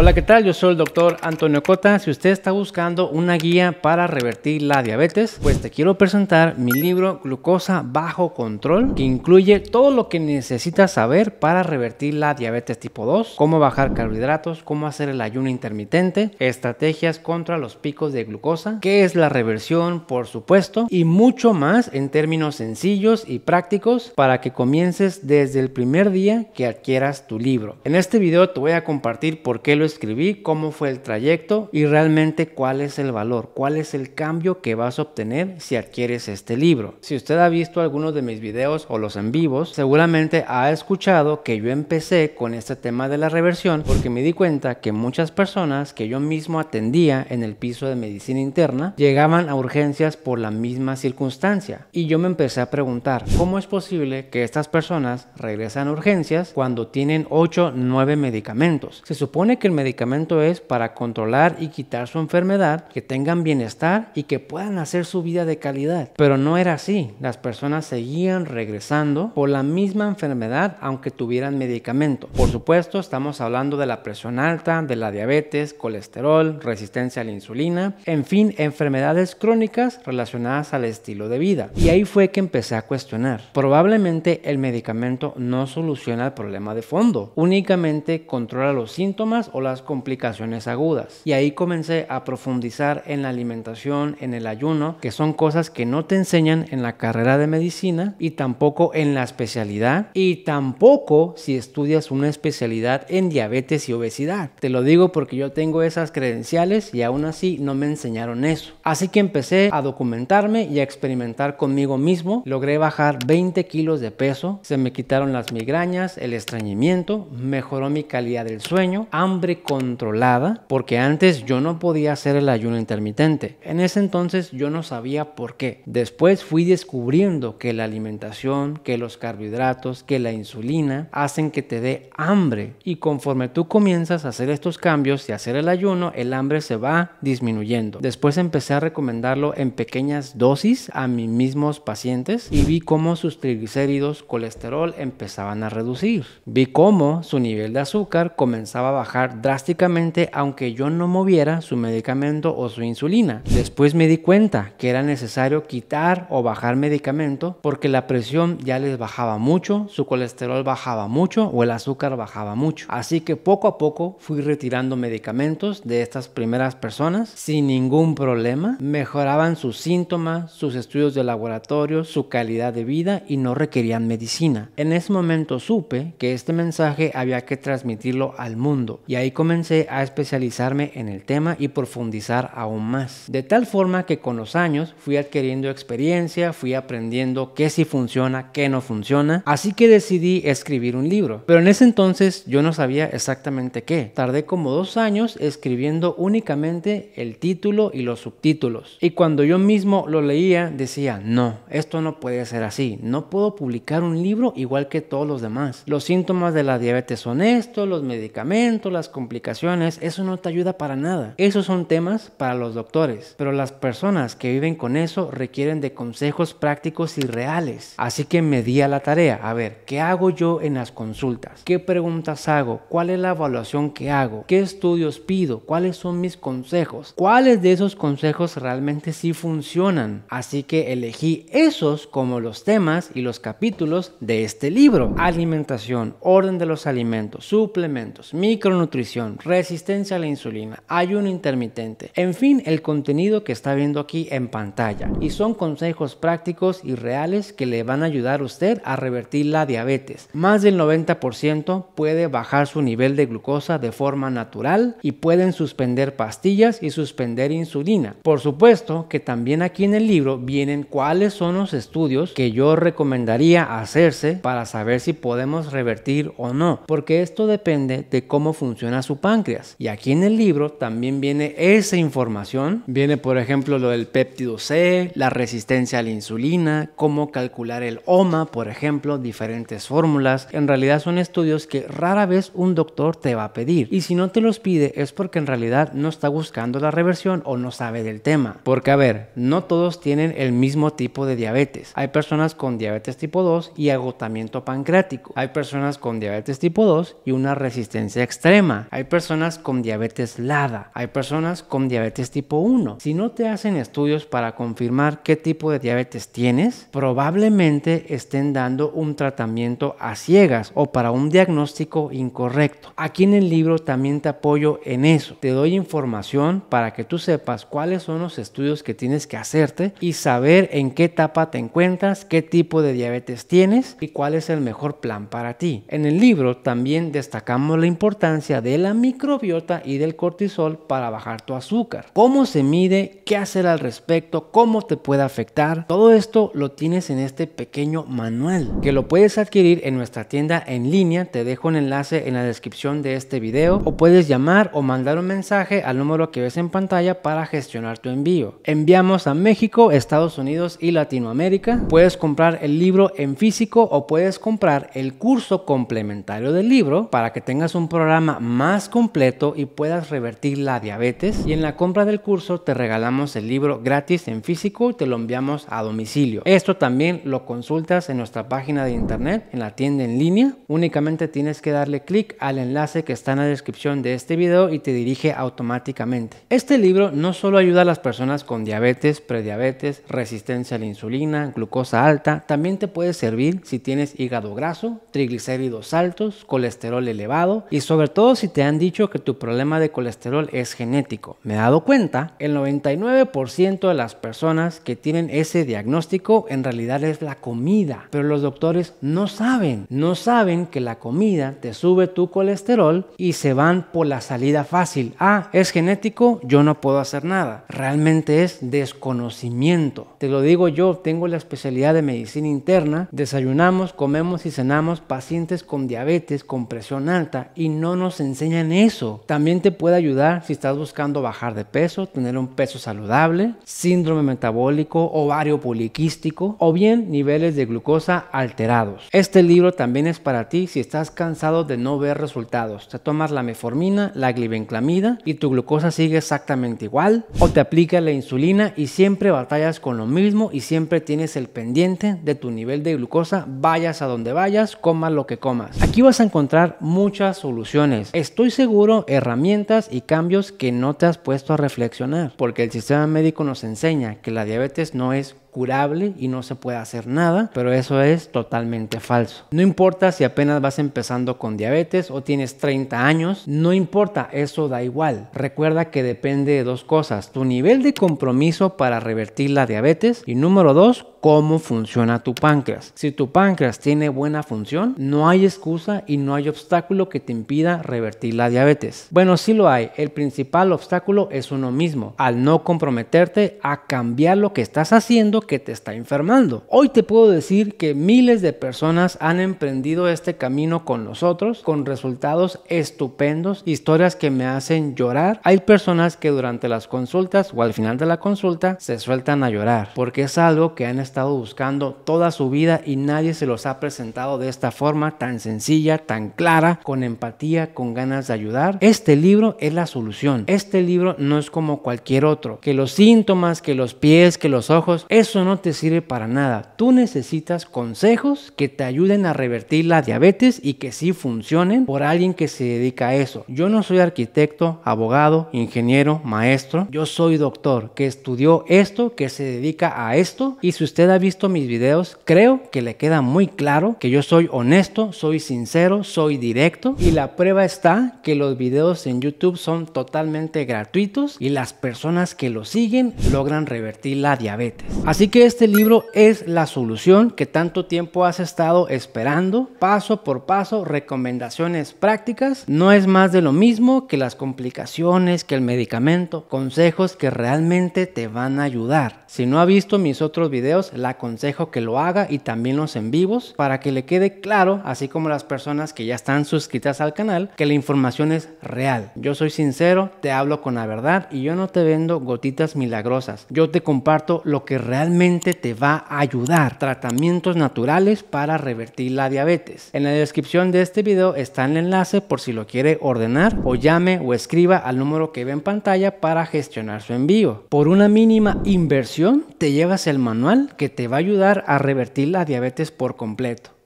Hola, ¿qué tal? Yo soy el doctor Antonio Cota. Si usted está buscando una guía para revertir la diabetes, pues te quiero presentar mi libro Glucosa Bajo Control, que incluye todo lo que necesitas saber para revertir la diabetes tipo 2, cómo bajar carbohidratos, cómo hacer el ayuno intermitente, estrategias contra los picos de glucosa, qué es la reversión, por supuesto, y mucho más en términos sencillos y prácticos para que comiences desde el primer día que adquieras tu libro. En este video te voy a compartir por qué lo escribí, cómo fue el trayecto y realmente cuál es el valor, cuál es el cambio que vas a obtener si adquieres este libro. Si usted ha visto algunos de mis videos o los en vivos, seguramente ha escuchado que yo empecé con este tema de la reversión porque me di cuenta que muchas personas que yo mismo atendía en el piso de medicina interna llegaban a urgencias por la misma circunstancia. Y yo me empecé a preguntar, ¿cómo es posible que estas personas regresan a urgencias cuando tienen 8, 9 medicamentos? Se supone que el medicamento es para controlar y quitar su enfermedad, que tengan bienestar y que puedan hacer su vida de calidad. Pero no era así. Las personas seguían regresando por la misma enfermedad aunque tuvieran medicamento. Por supuesto, estamos hablando de la presión alta, de la diabetes, colesterol, resistencia a la insulina, en fin, enfermedades crónicas relacionadas al estilo de vida. Y ahí fue que empecé a cuestionar. Probablemente el medicamento no soluciona el problema de fondo, únicamente controla los síntomas las complicaciones agudas. Y ahí comencé a profundizar en la alimentación, en el ayuno, que son cosas que no te enseñan en la carrera de medicina y tampoco en la especialidad y tampoco si estudias una especialidad en diabetes y obesidad. Te lo digo porque yo tengo esas credenciales y aún así no me enseñaron eso. Así que empecé a documentarme y a experimentar conmigo mismo. Logré bajar 20 kilos de peso, se me quitaron las migrañas, el estreñimiento, mejoró mi calidad del sueño, hambre controlada, porque antes yo no podía hacer el ayuno intermitente. En ese entonces yo no sabía por qué. Después fui descubriendo que la alimentación, que los carbohidratos, que la insulina hacen que te dé hambre. Y conforme tú comienzas a hacer estos cambios y hacer el ayuno, el hambre se va disminuyendo. Después empecé a recomendarlo en pequeñas dosis a mis mismos pacientes y vi cómo sus triglicéridos, colesterol empezaban a reducir. Vi cómo su nivel de azúcar comenzaba a bajar drásticamente aunque yo no moviera su medicamento o su insulina. Después me di cuenta que era necesario quitar o bajar medicamento porque la presión ya les bajaba mucho, su colesterol bajaba mucho o el azúcar bajaba mucho. Así que poco a poco fui retirando medicamentos de estas primeras personas sin ningún problema. Mejoraban sus síntomas, sus estudios de laboratorio, su calidad de vida y no requerían medicina. En ese momento supe que este mensaje había que transmitirlo al mundo y ahí comencé a especializarme en el tema y profundizar aún más. De tal forma que con los años fui adquiriendo experiencia, fui aprendiendo qué sí funciona, qué no funciona, así que decidí escribir un libro. Pero en ese entonces yo no sabía exactamente qué. Tardé como dos años escribiendo únicamente el título y los subtítulos. Y cuando yo mismo lo leía decía, no, esto no puede ser así, no puedo publicar un libro igual que todos los demás. Los síntomas de la diabetes son estos, los medicamentos, las complicaciones, eso no te ayuda para nada. Esos son temas para los doctores, pero las personas que viven con eso requieren de consejos prácticos y reales. Así que me di a la tarea, a ver, ¿qué hago yo en las consultas? ¿Qué preguntas hago? ¿Cuál es la evaluación que hago? ¿Qué estudios pido? ¿Cuáles son mis consejos? ¿Cuáles de esos consejos realmente sí funcionan? Así que elegí esos como los temas y los capítulos de este libro. Alimentación, orden de los alimentos, suplementos, micronutrición, resistencia a la insulina, hay un intermitente, en fin, el contenido que está viendo aquí en pantalla. Y son consejos prácticos y reales que le van a ayudar a usted a revertir la diabetes. Más del 90% puede bajar su nivel de glucosa de forma natural y pueden suspender pastillas y suspender insulina. Por supuesto que también aquí en el libro vienen cuáles son los estudios que yo recomendaría hacerse para saber si podemos revertir o no, porque esto depende de cómo funciona su páncreas. Y aquí en el libro también viene esa información. Viene, por ejemplo, lo del péptido C, la resistencia a la insulina, cómo calcular el OMA, por ejemplo, diferentes fórmulas. En realidad son estudios que rara vez un doctor te va a pedir. Y si no te los pide es porque en realidad no está buscando la reversión o no sabe del tema. Porque, a ver, no todos tienen el mismo tipo de diabetes. Hay personas con diabetes tipo 2 y agotamiento pancreático. Hay personas con diabetes tipo 2 y una resistencia extrema. Hay personas con diabetes LADA. Hay personas con diabetes tipo 1. Si no te hacen estudios para confirmar qué tipo de diabetes tienes, probablemente estén dando un tratamiento a ciegas o para un diagnóstico incorrecto. Aquí en el libro también te apoyo en eso. Te doy información para que tú sepas cuáles son los estudios que tienes que hacerte y saber en qué etapa te encuentras, qué tipo de diabetes tienes y cuál es el mejor plan para ti. En el libro también destacamos la importancia de de la microbiota y del cortisol para bajar tu azúcar. ¿Cómo se mide? ¿Qué hacer al respecto? ¿Cómo te puede afectar? Todo esto lo tienes en este pequeño manual que lo puedes adquirir en nuestra tienda en línea. Te dejo un enlace en la descripción de este video o puedes llamar o mandar un mensaje al número que ves en pantalla para gestionar tu envío. Enviamos a México, Estados Unidos y Latinoamérica. Puedes comprar el libro en físico o puedes comprar el curso complementario del libro para que tengas un programa más más completo y puedas revertir la diabetes. Y en la compra del curso te regalamos el libro gratis en físico y te lo enviamos a domicilio. Esto también lo consultas en nuestra página de internet, en la tienda en línea. Únicamente tienes que darle clic al enlace que está en la descripción de este video y te dirige automáticamente. Este libro no solo ayuda a las personas con diabetes, prediabetes, resistencia a la insulina, glucosa alta, también te puede servir si tienes hígado graso, triglicéridos altos, colesterol elevado y sobre todo si te han dicho que tu problema de colesterol es genético. Me he dado cuenta, el 99% de las personas que tienen ese diagnóstico en realidad es la comida, pero los doctores no saben, no saben que la comida te sube tu colesterol y se van por la salida fácil. Ah, es genético, yo no puedo hacer nada. Realmente es desconocimiento. Te lo digo yo, tengo la especialidad de medicina interna, desayunamos, comemos y cenamos pacientes con diabetes, con presión alta y no nos enseñan enseñan eso. También te puede ayudar si estás buscando bajar de peso, tener un peso saludable, síndrome metabólico, ovario poliquístico o bien niveles de glucosa alterados. Este libro también es para ti si estás cansado de no ver resultados. Te tomas la meformina, la glibenclamida y tu glucosa sigue exactamente igual o te aplica la insulina y siempre batallas con lo mismo y siempre tienes el pendiente de tu nivel de glucosa, vayas a donde vayas, comas lo que comas. Aquí vas a encontrar muchas soluciones estoy seguro, herramientas y cambios que no te has puesto a reflexionar, porque el sistema médico nos enseña que la diabetes no es curable y no se puede hacer nada, pero eso es totalmente falso. No importa si apenas vas empezando con diabetes o tienes 30 años, no importa, eso da igual. Recuerda que depende de dos cosas, tu nivel de compromiso para revertir la diabetes y número dos, cómo funciona tu páncreas. Si tu páncreas tiene buena función, no hay excusa y no hay obstáculo que te impida revertir la diabetes. Bueno, sí lo hay. El principal obstáculo es uno mismo, al no comprometerte a cambiar lo que estás haciendo que te está enfermando. Hoy te puedo decir que miles de personas han emprendido este camino con nosotros, con resultados estupendos, historias que me hacen llorar. Hay personas que durante las consultas o al final de la consulta se sueltan a llorar, porque es algo que han estado buscando toda su vida y nadie se los ha presentado de esta forma tan sencilla, tan clara, con empatía, con ganas de ayudar. Este libro es la solución. Este libro no es como cualquier otro, que los síntomas, que los pies, que los ojos, es eso no te sirve para nada. Tú necesitas consejos que te ayuden a revertir la diabetes y que sí funcionen por alguien que se dedica a eso. Yo no soy arquitecto, abogado, ingeniero, maestro. Yo soy doctor que estudió esto, que se dedica a esto. Y si usted ha visto mis videos, creo que le queda muy claro que yo soy honesto, soy sincero, soy directo. Y la prueba está que los videos en YouTube son totalmente gratuitos y las personas que lo siguen logran revertir la diabetes. Así que este libro es la solución que tanto tiempo has estado esperando, paso por paso, recomendaciones prácticas, no es más de lo mismo que las complicaciones, que el medicamento, consejos que realmente te van a ayudar. Si no ha visto mis otros videos, le aconsejo que lo haga y también los en vivos para que le quede claro, así como las personas que ya están suscritas al canal, que la información es real. Yo soy sincero, te hablo con la verdad y yo no te vendo gotitas milagrosas. Yo te comparto lo que realmente realmente te va a ayudar. Tratamientos naturales para revertir la diabetes. En la descripción de este video está el enlace por si lo quiere ordenar o llame o escriba al número que ve en pantalla para gestionar su envío. Por una mínima inversión te llevas el manual que te va a ayudar a revertir la diabetes por completo.